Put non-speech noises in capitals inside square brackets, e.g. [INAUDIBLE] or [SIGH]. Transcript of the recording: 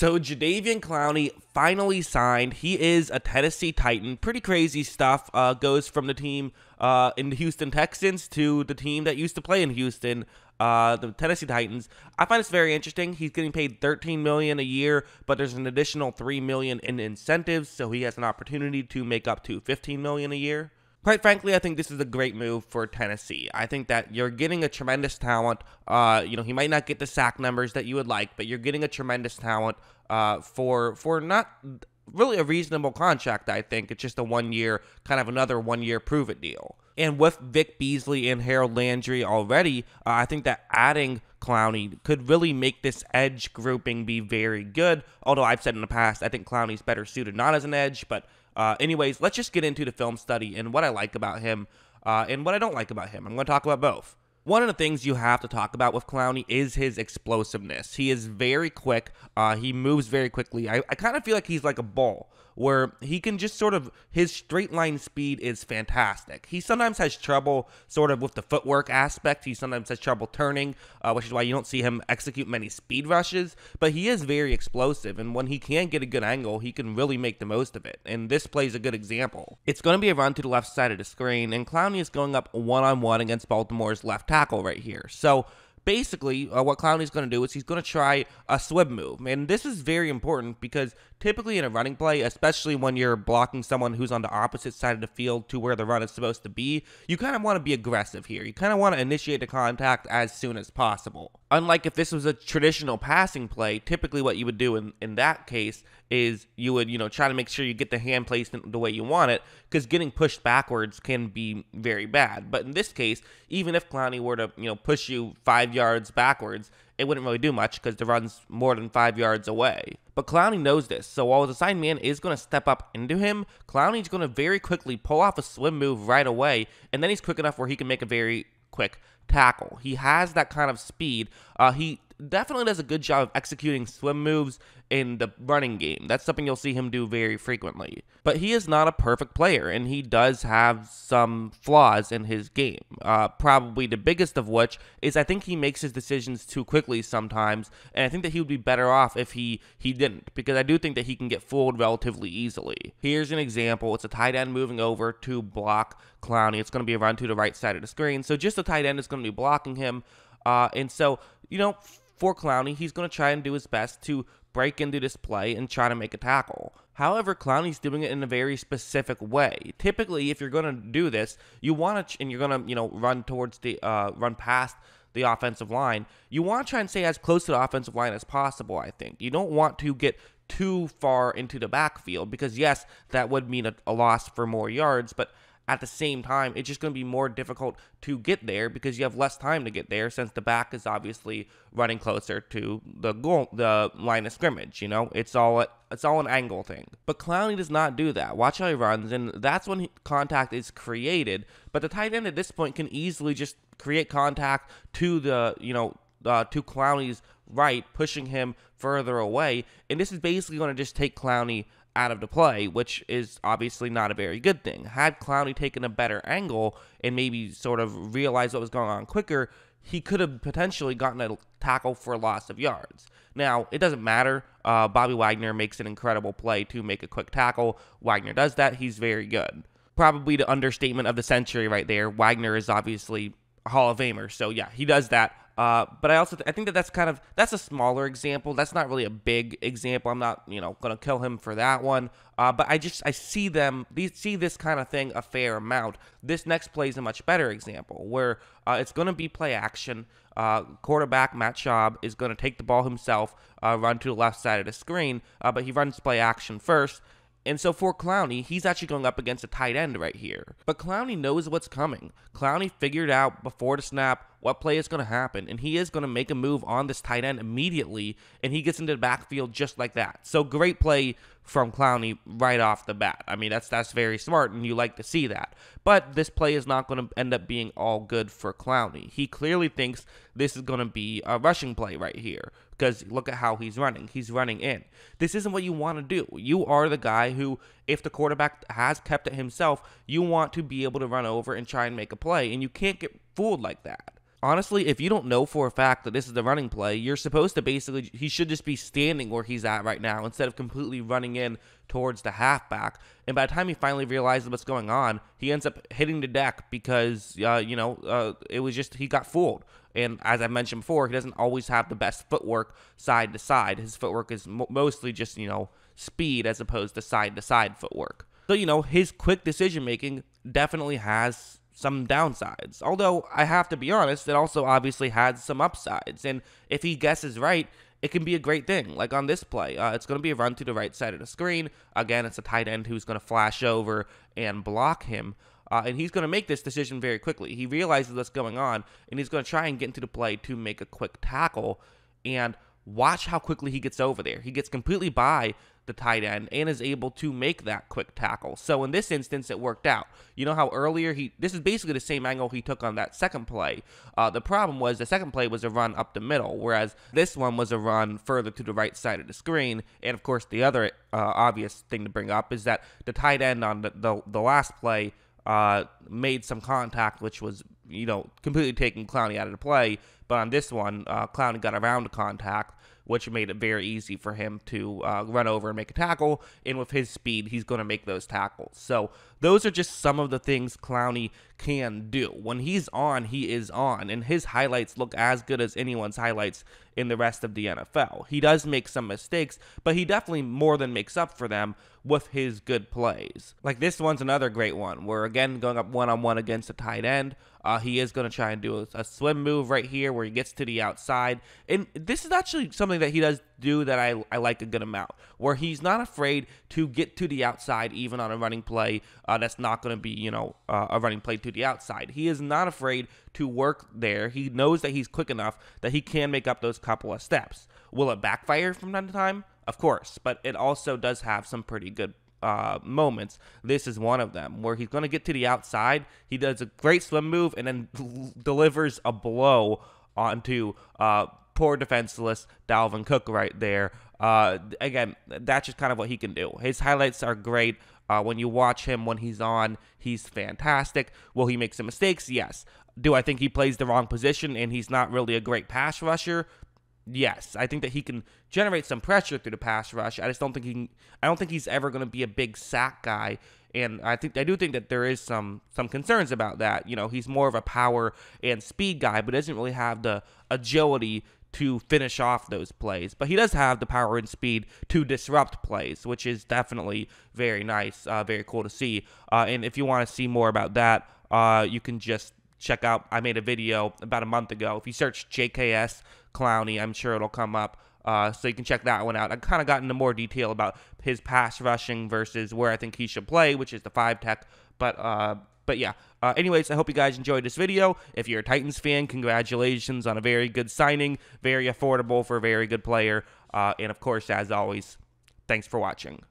So Jadavian Clowney finally signed. He is a Tennessee Titan. Pretty crazy stuff. Uh, goes from the team uh, in the Houston Texans to the team that used to play in Houston, uh, the Tennessee Titans. I find this very interesting. He's getting paid 13 million a year, but there's an additional 3 million in incentives, so he has an opportunity to make up to 15 million a year quite frankly, I think this is a great move for Tennessee. I think that you're getting a tremendous talent. Uh, you know, he might not get the sack numbers that you would like, but you're getting a tremendous talent uh, for for not really a reasonable contract. I think it's just a one year kind of another one year prove it deal. And with Vic Beasley and Harold Landry already, uh, I think that adding Clowney could really make this edge grouping be very good. Although I've said in the past, I think Clowney's better suited not as an edge, but uh, anyways, let's just get into the film study and what I like about him uh, and what I don't like about him. I'm going to talk about both. One of the things you have to talk about with Clowney is his explosiveness. He is very quick. Uh, he moves very quickly. I, I kind of feel like he's like a ball where he can just sort of his straight line speed is fantastic. He sometimes has trouble sort of with the footwork aspect. He sometimes has trouble turning, uh, which is why you don't see him execute many speed rushes. But he is very explosive, and when he can get a good angle, he can really make the most of it. And this plays a good example. It's going to be a run to the left side of the screen, and Clowney is going up one on one against Baltimore's left tackle right here. So basically, uh, what Clowney's going to do is he's going to try a swim move. And this is very important because typically in a running play, especially when you're blocking someone who's on the opposite side of the field to where the run is supposed to be, you kind of want to be aggressive here. You kind of want to initiate the contact as soon as possible. Unlike if this was a traditional passing play, typically what you would do in, in that case is you would, you know, try to make sure you get the hand placed the way you want it because getting pushed backwards can be very bad. But in this case, even if Clowney were to, you know, push you five yards yards backwards, it wouldn't really do much because the run's more than five yards away. But Clowney knows this, so while the sign man is going to step up into him, Clowney's going to very quickly pull off a swim move right away, and then he's quick enough where he can make a very quick tackle. He has that kind of speed. Uh, he definitely does a good job of executing swim moves in the running game. That's something you'll see him do very frequently. But he is not a perfect player, and he does have some flaws in his game. Uh, probably the biggest of which is I think he makes his decisions too quickly sometimes, and I think that he would be better off if he he didn't, because I do think that he can get fooled relatively easily. Here's an example: it's a tight end moving over to block Clowney. It's going to be a run to the right side of the screen, so just the tight end is going to be blocking him, uh, and so you know for Clowney, he's going to try and do his best to break into this play and try to make a tackle. However, Clowney's doing it in a very specific way. Typically, if you're going to do this, you want to, and you're going to, you know, run towards the, uh, run past the offensive line. You want to try and stay as close to the offensive line as possible. I think you don't want to get too far into the backfield because yes, that would mean a, a loss for more yards, but at the same time, it's just going to be more difficult to get there because you have less time to get there since the back is obviously running closer to the goal, the line of scrimmage. You know, it's all it's all an angle thing. But Clowney does not do that. Watch how he runs, and that's when contact is created. But the tight end at this point can easily just create contact to the you know uh, to Clowney's right, pushing him further away. And this is basically going to just take Clowney out of the play, which is obviously not a very good thing. Had Clowney taken a better angle and maybe sort of realized what was going on quicker, he could have potentially gotten a tackle for a loss of yards. Now, it doesn't matter. Uh, Bobby Wagner makes an incredible play to make a quick tackle. Wagner does that. He's very good. Probably the understatement of the century right there. Wagner is obviously Hall of Famer. So, yeah, he does that. Uh, but I also th- I think that that's kind of that's a smaller example. That's not really a big example. I'm not you know gonna kill him for that one. Uh, but I just I see them these see this kind of thing a fair amount. This next play is a much better example where uh, it's gonna be play action. Uh, quarterback Matt Schaub is gonna take the ball himself, uh, run to the left side of the screen, uh, but he runs play action first. And so for Clowney, he's actually going up against a tight end right here. But Clowney knows what's coming. Clowney figured out before the snap what play is going to happen, and he is going to make a move on this tight end immediately, and he gets into the backfield just like that. So great play from Clowney right off the bat. I mean, that's that's very smart, and you like to see that. But this play is not going to end up being all good for Clowney. He clearly thinks this is going to be a rushing play right here, because look at how he's running. He's running in. This isn't what you want to do. You are the guy who, if the quarterback has kept it himself, you want to be able to run over and try and make a play, and you can't get fooled like that honestly, if you don't know for a fact that this is the running play, you're supposed to basically, he should just be standing where he's at right now instead of completely running in towards the halfback. And by the time he finally realizes what's going on, he ends up hitting the deck because, uh, you know, uh, it was just, he got fooled. And as I mentioned before, he doesn't always have the best footwork side to side. His footwork is mo- mostly just, you know, speed as opposed to side to side footwork. So, you know, his quick decision making definitely has some downsides. Although I have to be honest, it also obviously had some upsides. And if he guesses right, it can be a great thing. Like on this play, uh, it's going to be a run to the right side of the screen. Again, it's a tight end who's going to flash over and block him. Uh, and he's going to make this decision very quickly. He realizes what's going on, and he's going to try and get into the play to make a quick tackle. And watch how quickly he gets over there. He gets completely by the tight end and is able to make that quick tackle. So in this instance, it worked out. You know how earlier he, this is basically the same angle he took on that second play. Uh, the problem was the second play was a run up the middle, whereas this one was a run further to the right side of the screen. And of course, the other uh, obvious thing to bring up is that the tight end on the, the, the last play uh, made some contact, which was you know, completely taking Clowney out of the play. But on this one, uh, Clowney got around the contact, which made it very easy for him to uh, run over and make a tackle. And with his speed, he's going to make those tackles. So those are just some of the things Clowney can do. When he's on, he is on, and his highlights look as good as anyone's highlights in the rest of the NFL. He does make some mistakes, but he definitely more than makes up for them with his good plays. Like this one's another great one, where again going up one on one against a tight end. Uh, he is going to try and do a, a, swim move right here where he gets to the outside. And this is actually something that he does do that I, I like a good amount, where he's not afraid to get to the outside even on a running play uh, that's not going to be, you know, uh, a running play to the outside. He is not afraid to work there. He knows that he's quick enough that he can make up those couple of steps. Will it backfire from time to time? Of course, but it also does have some pretty good uh, moments. This is one of them where he's going to get to the outside. He does a great swim move and then [LAUGHS] delivers a blow onto uh, poor defenseless Dalvin Cook right there. Uh, again, that's just kind of what he can do. His highlights are great. Uh, when you watch him when he's on, he's fantastic. Will he make some mistakes? Yes. Do I think he plays the wrong position and he's not really a great pass rusher? Yes, I think that he can generate some pressure through the pass rush. I just don't think he can, I don't think he's ever going to be a big sack guy and I think I do think that there is some some concerns about that. You know, he's more of a power and speed guy, but doesn't really have the agility to finish off those plays. But he does have the power and speed to disrupt plays, which is definitely very nice, uh, very cool to see. Uh, and if you want to see more about that, uh, you can just check out. I made a video about a month ago. If you search JKS Clowney, I'm sure it'll come up. Uh, so you can check that one out. I kind of got into more detail about his pass rushing versus where I think he should play, which is the five tech. But uh, but yeah. Uh, anyways, I hope you guys enjoyed this video. If you're a Titans fan, congratulations on a very good signing, very affordable for a very good player. Uh, and of course, as always, thanks for watching.